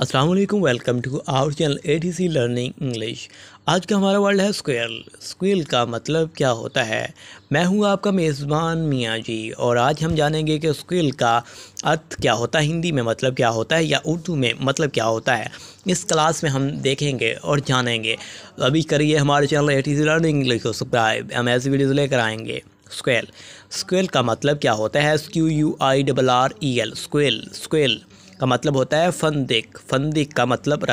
अस्सलाम वालेकुम welcome to our channel C learning English आज का हमारा वर्ल्ड है स्क्वेल स्क्वेल का मतलब क्या होता है मैं हूँ आपका मेज़बान मियाँ जी और आज हम जानेंगे कि स्क्वेल का अर्थ क्या होता है हिंदी में मतलब क्या होता है या उर्दू में मतलब क्या होता है इस क्लास में हम देखेंगे और जानेंगे अभी करिए हमारे channel A T C learning English को सब्सक्राइब हम ऐसी वीडियोज़ लेकर आएँगे स्क्वेल स्क्वेल का मतलब क्या होता है Q U I double R E L squirrel squirrel का मतलब होता है फंदिक फंदिक का मतलब